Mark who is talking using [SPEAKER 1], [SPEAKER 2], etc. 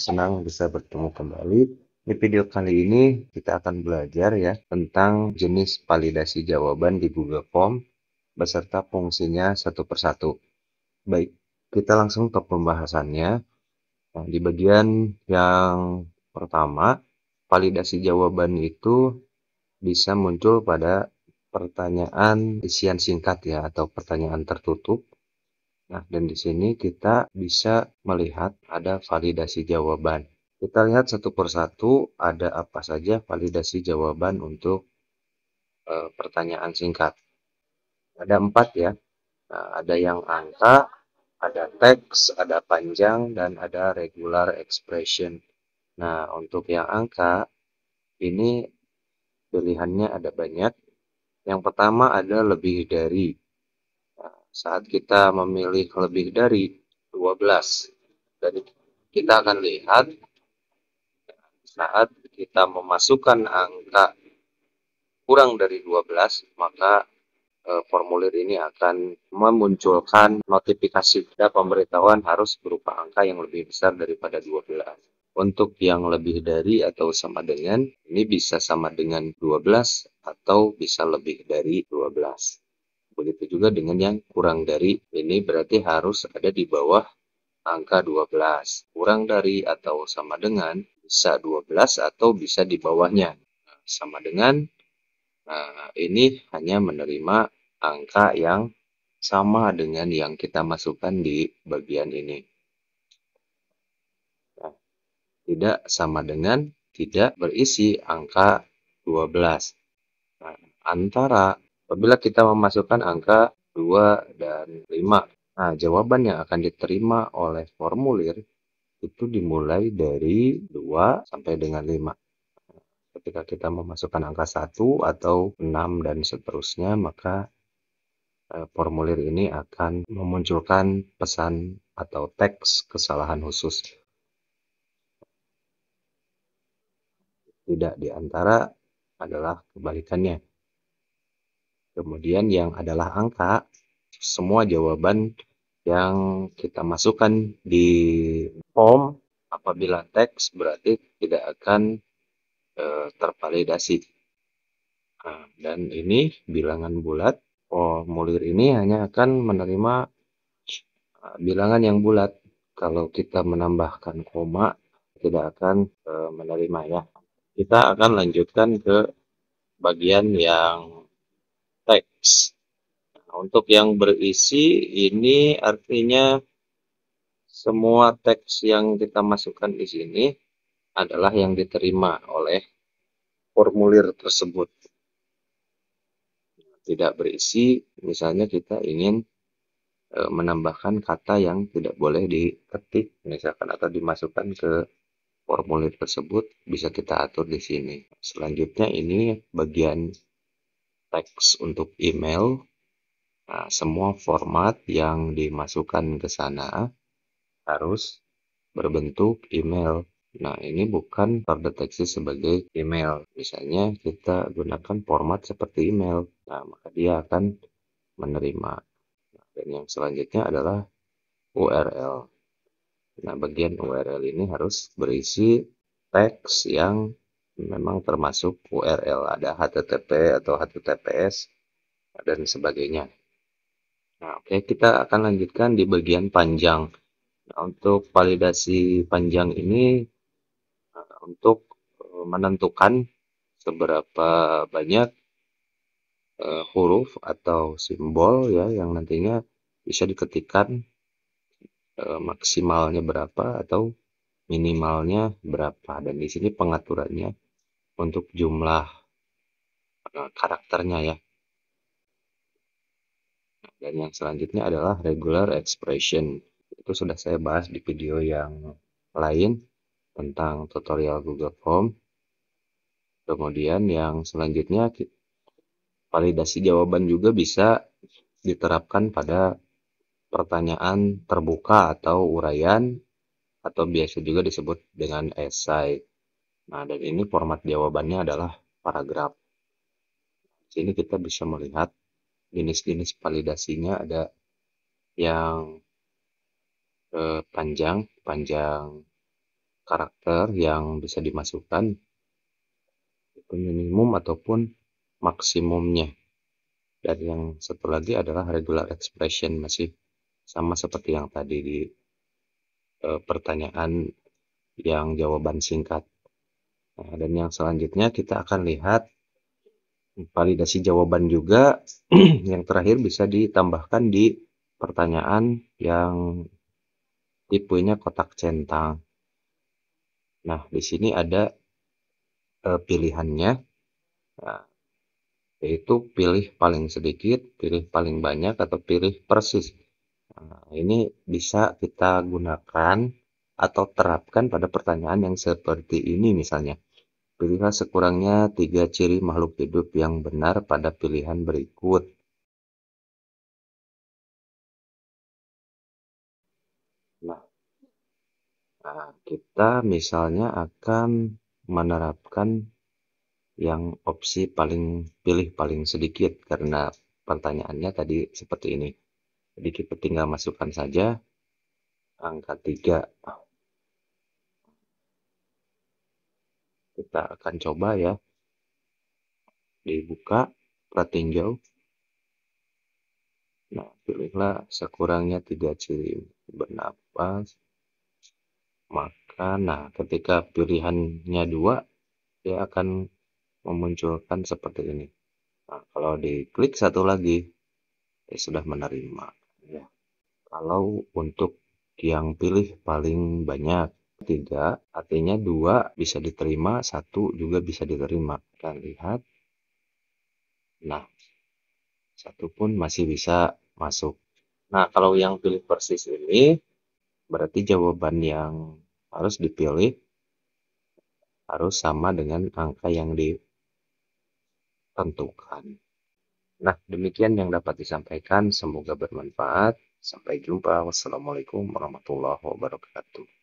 [SPEAKER 1] Senang bisa bertemu kembali. Di video kali ini kita akan belajar ya tentang jenis validasi jawaban di Google Form beserta fungsinya satu persatu. Baik, kita langsung ke pembahasannya. Nah, di bagian yang pertama, validasi jawaban itu bisa muncul pada pertanyaan isian singkat ya atau pertanyaan tertutup Nah, dan di sini kita bisa melihat ada validasi jawaban. Kita lihat satu persatu ada apa saja validasi jawaban untuk e, pertanyaan singkat. Ada empat ya. Nah, ada yang angka, ada teks, ada panjang, dan ada regular expression. Nah, untuk yang angka, ini pilihannya ada banyak. Yang pertama ada lebih dari saat kita memilih lebih dari 12 dan kita akan lihat saat kita memasukkan angka kurang dari 12 maka eh, formulir ini akan memunculkan notifikasi dan pemberitahuan harus berupa angka yang lebih besar daripada 12 untuk yang lebih dari atau sama dengan ini bisa sama dengan 12 atau bisa lebih dari 12. Begitu juga dengan yang kurang dari ini berarti harus ada di bawah angka 12. Kurang dari atau sama dengan bisa 12 atau bisa di bawahnya. Nah, sama dengan nah, ini hanya menerima angka yang sama dengan yang kita masukkan di bagian ini. Nah, tidak sama dengan tidak berisi angka 12. Nah, antara apabila kita memasukkan angka 2 dan 5. Nah, jawaban yang akan diterima oleh formulir itu dimulai dari 2 sampai dengan 5. Ketika kita memasukkan angka 1 atau 6 dan seterusnya, maka eh, formulir ini akan memunculkan pesan atau teks kesalahan khusus. Tidak diantara adalah kebalikannya. Kemudian yang adalah angka, semua jawaban yang kita masukkan di form apabila teks berarti tidak akan e, tervalidasi. Nah, dan ini bilangan bulat, formulir oh, ini hanya akan menerima eh, bilangan yang bulat. Kalau kita menambahkan koma tidak akan e, menerima ya. Kita akan lanjutkan ke bagian yang teks. Nah, untuk yang berisi ini artinya semua teks yang kita masukkan di sini adalah yang diterima oleh formulir tersebut. Nah, tidak berisi, misalnya kita ingin e, menambahkan kata yang tidak boleh diketik, misalkan atau dimasukkan ke formulir tersebut, bisa kita atur di sini. Selanjutnya ini bagian teks untuk email, nah, semua format yang dimasukkan ke sana harus berbentuk email. Nah, ini bukan terdeteksi sebagai email. Misalnya kita gunakan format seperti email. Nah, maka dia akan menerima. Nah, dan yang selanjutnya adalah URL. Nah, bagian URL ini harus berisi teks yang memang termasuk URL ada HTTP atau HTTPS dan sebagainya. Nah, oke okay, kita akan lanjutkan di bagian panjang. Nah, untuk validasi panjang ini eh, untuk eh, menentukan seberapa banyak uh, huruf atau simbol ya yang nantinya bisa diketikkan uh, maksimalnya berapa atau minimalnya berapa dan di sini pengaturannya untuk jumlah eh, karakternya ya. Dan yang selanjutnya adalah regular expression. Itu sudah saya bahas di video yang lain tentang tutorial Google Form. Kemudian yang selanjutnya validasi jawaban juga bisa diterapkan pada pertanyaan terbuka atau uraian atau biasa juga disebut dengan esai. Nah, dan ini format jawabannya adalah paragraf. Sini kita bisa melihat jenis-jenis validasinya ada yang eh, panjang, panjang karakter yang bisa dimasukkan itu minimum ataupun maksimumnya. Dan yang satu lagi adalah regular expression masih sama seperti yang tadi di eh, pertanyaan yang jawaban singkat. Nah, dan yang selanjutnya kita akan lihat validasi jawaban juga yang terakhir bisa ditambahkan di pertanyaan yang tipenya kotak centang. Nah, di sini ada eh, pilihannya. Nah, yaitu pilih paling sedikit, pilih paling banyak atau pilih persis. Nah, ini bisa kita gunakan atau terapkan pada pertanyaan yang seperti ini misalnya Pilihlah sekurangnya tiga ciri makhluk hidup yang benar pada pilihan berikut. Nah, nah, kita misalnya akan menerapkan yang opsi paling pilih paling sedikit karena pertanyaannya tadi seperti ini. Jadi kita tinggal masukkan saja angka 3. kita akan coba ya dibuka pratinjau nah pilihlah sekurangnya tiga ciri bernapas maka nah ketika pilihannya dua dia akan memunculkan seperti ini nah, kalau diklik satu lagi dia sudah menerima ya kalau untuk yang pilih paling banyak tiga artinya dua bisa diterima satu juga bisa diterima Kalian lihat nah satu pun masih bisa masuk nah kalau yang pilih persis ini berarti jawaban yang harus dipilih harus sama dengan angka yang ditentukan nah demikian yang dapat disampaikan semoga bermanfaat Sampai jumpa. Wassalamualaikum warahmatullahi wabarakatuh.